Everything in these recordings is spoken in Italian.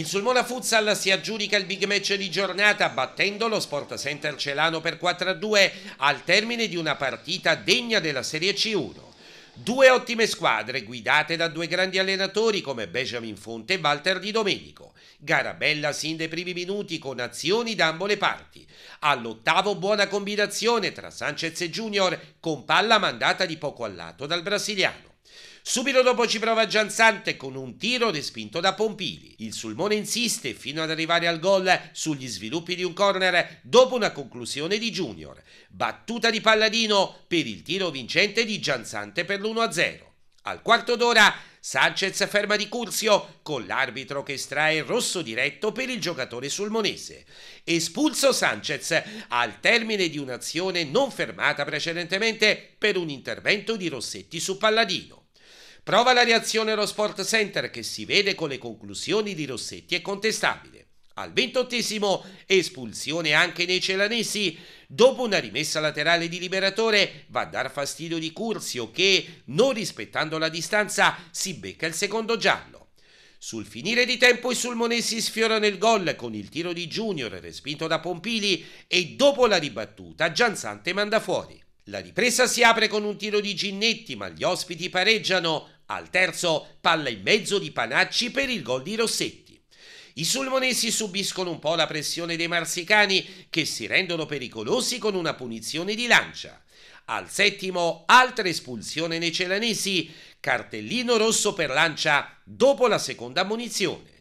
Il Sulmona Futsal si aggiudica il big match di giornata battendo lo Sport Center Celano per 4-2 al termine di una partita degna della Serie C1. Due ottime squadre guidate da due grandi allenatori come Benjamin Fonte e Walter Di Domenico. Gara bella sin dai primi minuti con azioni da ambo le parti. All'ottavo buona combinazione tra Sanchez e Junior con palla mandata di poco al lato dal brasiliano. Subito dopo ci prova Gianzante con un tiro respinto da Pompili. Il Sulmone insiste fino ad arrivare al gol sugli sviluppi di un corner dopo una conclusione di Junior. Battuta di Palladino per il tiro vincente di Gianzante per l'1-0. Al quarto d'ora Sanchez ferma di Curzio con l'arbitro che estrae il rosso diretto per il giocatore sulmonese. Espulso Sanchez al termine di un'azione non fermata precedentemente per un intervento di Rossetti su Palladino. Prova la reazione allo Sport Center che si vede con le conclusioni di Rossetti è contestabile. Al ventottesimo espulsione anche nei celanesi. Dopo una rimessa laterale di liberatore va a dar fastidio di Curzio che, non rispettando la distanza, si becca il secondo giallo. Sul finire di tempo i sulmonesi sfiorano il gol con il tiro di Junior respinto da Pompili e dopo la ribattuta Gianzante manda fuori. La ripresa si apre con un tiro di Ginnetti ma gli ospiti pareggiano al terzo palla in mezzo di Panacci per il gol di Rossetti. I sulmonesi subiscono un po' la pressione dei marsicani che si rendono pericolosi con una punizione di lancia. Al settimo, altra espulsione nei celanesi, cartellino rosso per lancia dopo la seconda munizione.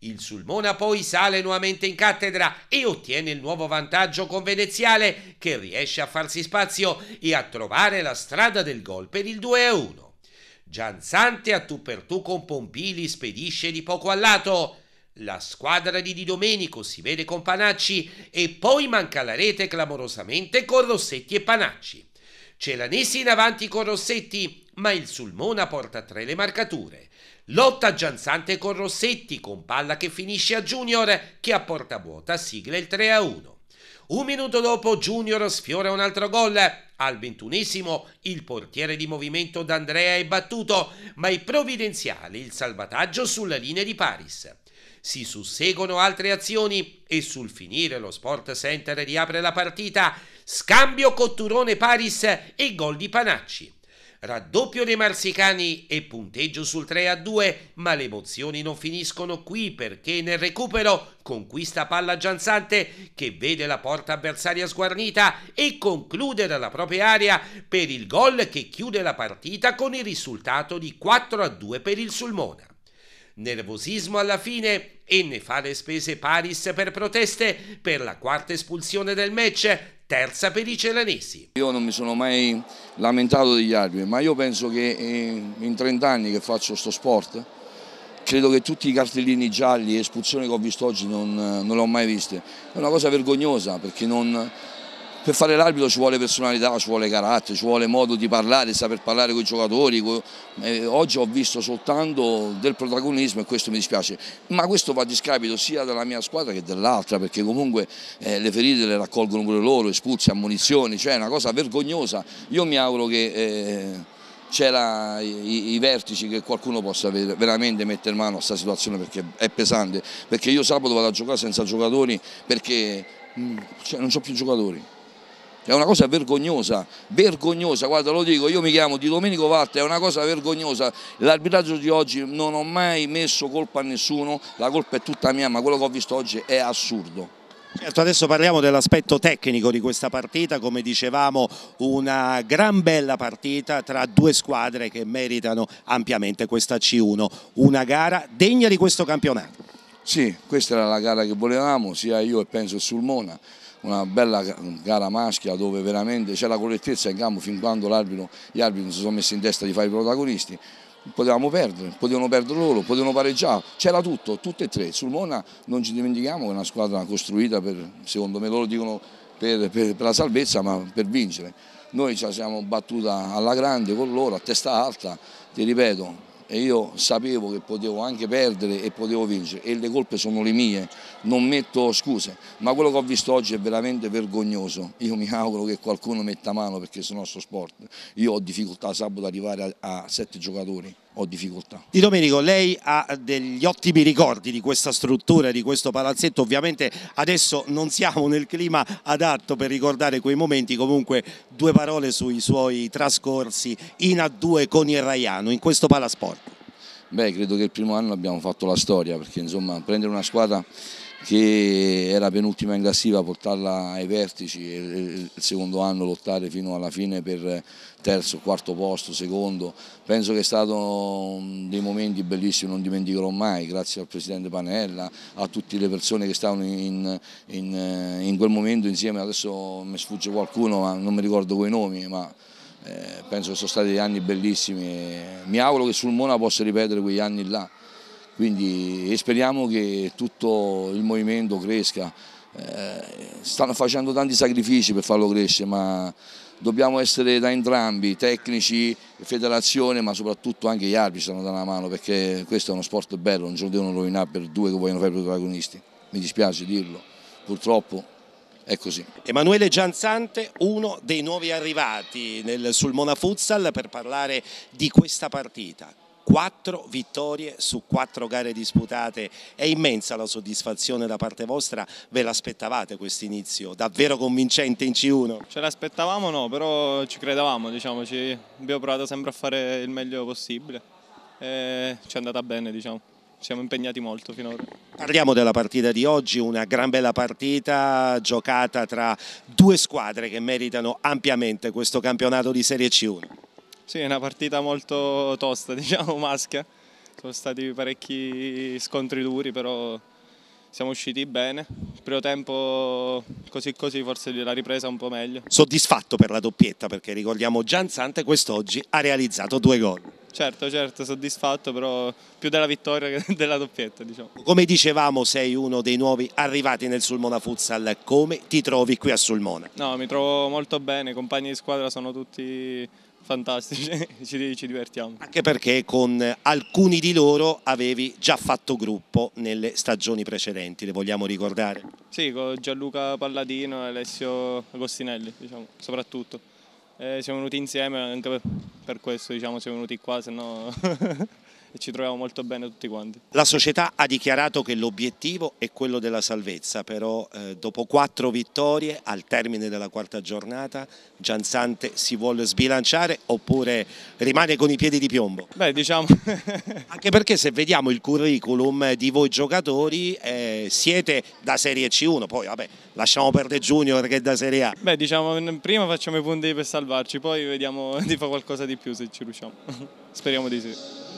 Il Sulmona poi sale nuovamente in cattedra e ottiene il nuovo vantaggio con Veneziale che riesce a farsi spazio e a trovare la strada del gol per il 2-1. Gianzante a tu per tu con Pompili spedisce di poco a lato. La squadra di Di Domenico si vede con Panacci e poi manca la rete clamorosamente con Rossetti e Panacci. Celanessi in avanti con Rossetti, ma il Sulmona porta tre le marcature. Lotta Gianzante con Rossetti con palla che finisce a Junior che a porta vuota sigla il 3 a 1. Un minuto dopo Junior sfiora un altro gol. Al ventunesimo il portiere di movimento d'Andrea è battuto, ma è provvidenziale il salvataggio sulla linea di Paris. Si susseguono altre azioni e sul finire lo Sport Center riapre la partita. Scambio Cotturone Paris e gol di Panacci raddoppio dei marsicani e punteggio sul 3 a 2, ma le emozioni non finiscono qui perché nel recupero conquista palla Gianzante che vede la porta avversaria sguarnita e conclude dalla propria area per il gol che chiude la partita con il risultato di 4 a 2 per il Sulmona. Nervosismo alla fine e ne fa le spese Paris per proteste per la quarta espulsione del match, terza per i celanesi. Io non mi sono mai lamentato degli arbitri, ma io penso che eh, in 30 anni che faccio questo sport, credo che tutti i cartellini gialli e espulsioni che ho visto oggi non, non le ho mai viste. È una cosa vergognosa perché non per fare l'arbitro ci vuole personalità, ci vuole carattere, ci vuole modo di parlare, saper parlare con i giocatori. Eh, oggi ho visto soltanto del protagonismo e questo mi dispiace, ma questo va a discapito sia della mia squadra che dell'altra, perché comunque eh, le ferite le raccolgono pure loro, espulsi, ammunizioni, cioè è una cosa vergognosa. Io mi auguro che... Eh, c'era i, i, vertici che qualcuno possa veramente mettere mano a questa situazione perché è pesante, perché io sabato vado a giocare senza giocatori perché mm, cioè, non ho più giocatori. È una cosa vergognosa, vergognosa, guarda lo dico, io mi chiamo Di Domenico Vatta, è una cosa vergognosa. L'arbitraggio di oggi non ho mai messo colpa a nessuno, la colpa è tutta mia, ma quello che ho visto oggi è assurdo. Certo, adesso parliamo dell'aspetto tecnico di questa partita, come dicevamo una gran bella partita tra due squadre che meritano ampiamente questa C1, una gara degna di questo campionato. Sì, questa era la gara che volevamo, sia io e penso il Sulmona una bella gara maschia dove veramente c'è la correttezza in campo fin quando gli arbitri non si sono messi in testa di fare i protagonisti potevamo perdere, potevano perdere loro, potevano pareggiare, c'era tutto, tutte e tre. Sul Mona non ci dimentichiamo che è una squadra costruita per, secondo me loro dicono, per, per, per la salvezza ma per vincere. Noi ci siamo battuta alla grande con loro, a testa alta, ti ripeto, e io sapevo che potevo anche perdere e potevo vincere e le colpe sono le mie, non metto scuse, ma quello che ho visto oggi è veramente vergognoso, io mi auguro che qualcuno metta mano perché il nostro sport, io ho difficoltà sabato ad arrivare a, a sette giocatori ho difficoltà. Di Domenico, lei ha degli ottimi ricordi di questa struttura, di questo palazzetto, ovviamente adesso non siamo nel clima adatto per ricordare quei momenti, comunque due parole sui suoi trascorsi in A2 con il Raiano, in questo palasport. Beh, credo che il primo anno abbiamo fatto la storia, perché insomma prendere una squadra che era penultima in classifica, portarla ai vertici e il secondo anno lottare fino alla fine per terzo, quarto posto, secondo. Penso che è stato dei momenti bellissimi, non dimenticherò mai, grazie al Presidente Panella, a tutte le persone che stavano in, in, eh, in quel momento insieme. Adesso mi sfugge qualcuno, ma non mi ricordo quei nomi, ma eh, penso che sono stati degli anni bellissimi. Mi auguro che sul Mona possa ripetere quegli anni là. Quindi speriamo che tutto il movimento cresca. Eh, stanno facendo tanti sacrifici per farlo crescere, ma dobbiamo essere da entrambi, tecnici, federazione, ma soprattutto anche gli arbitri stanno dando una mano perché questo è uno sport bello, non ce lo devono rovinare per due che vogliono fare protagonisti. Mi dispiace dirlo, purtroppo è così. Emanuele Gianzante, uno dei nuovi arrivati nel, sul Mona Futsal per parlare di questa partita. 4 vittorie su 4 gare disputate. È immensa la soddisfazione da parte vostra, ve l'aspettavate questo inizio davvero convincente in C1? Ce l'aspettavamo no, però ci credevamo, diciamo, ci abbiamo provato sempre a fare il meglio possibile e ci è andata bene, diciamo. Ci siamo impegnati molto finora. Parliamo della partita di oggi, una gran bella partita giocata tra due squadre che meritano ampiamente questo campionato di Serie C1. Sì, è una partita molto tosta, diciamo, maschia. Sono stati parecchi scontri duri, però siamo usciti bene. Il primo tempo così così, forse la ripresa un po' meglio. Soddisfatto per la doppietta, perché ricordiamo Gianzante quest'oggi ha realizzato due gol. Certo, certo, soddisfatto, però più della vittoria che della doppietta. Diciamo. Come dicevamo, sei uno dei nuovi arrivati nel Sulmona Futsal. Come ti trovi qui a Sulmona? No, mi trovo molto bene, i compagni di squadra sono tutti fantastici, ci, ci divertiamo. Anche perché con alcuni di loro avevi già fatto gruppo nelle stagioni precedenti, le vogliamo ricordare? Sì, con Gianluca Palladino e Alessio Agostinelli, diciamo, soprattutto. Eh, siamo venuti insieme anche per questo diciamo, siamo venuti qua, se no ci troviamo molto bene tutti quanti. La società ha dichiarato che l'obiettivo è quello della salvezza, però eh, dopo quattro vittorie al termine della quarta giornata Gianzante si vuole sbilanciare oppure rimane con i piedi di piombo? Beh diciamo... Anche perché se vediamo il curriculum di voi giocatori eh, siete da Serie C1, poi vabbè lasciamo perdere Junior che è da Serie A. Beh diciamo prima facciamo i punti per salvarci, poi vediamo di fare qualcosa di di più se ci riusciamo. Speriamo di sì.